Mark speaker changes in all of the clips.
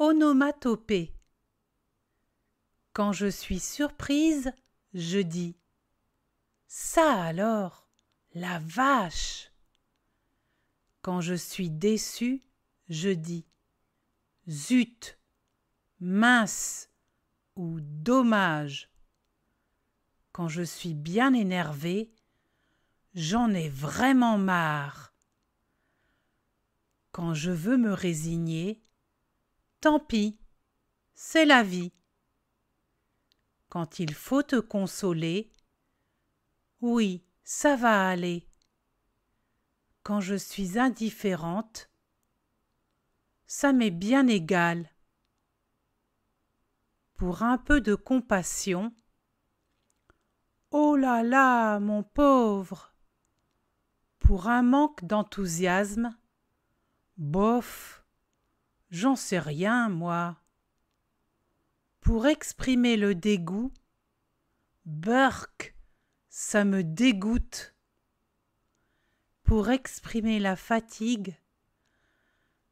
Speaker 1: Onomatopée. Quand je suis surprise, je dis Ça alors, la vache. Quand je suis déçue, je dis Zut, mince ou dommage. Quand je suis bien énervée, j'en ai vraiment marre. Quand je veux me résigner, Tant pis, c'est la vie. Quand il faut te consoler, oui, ça va aller. Quand je suis indifférente, ça m'est bien égal. Pour un peu de compassion, Oh là là, mon pauvre Pour un manque d'enthousiasme, bof J'en sais rien, moi. Pour exprimer le dégoût, Burk, ça me dégoûte. Pour exprimer la fatigue,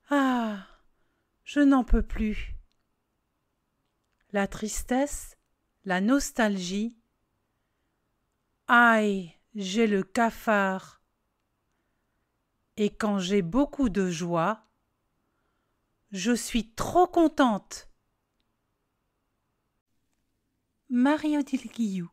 Speaker 1: Ah, je n'en peux plus. La tristesse, la nostalgie, Aïe, j'ai le cafard. Et quand j'ai beaucoup de joie, je suis trop contente. Mario Guillou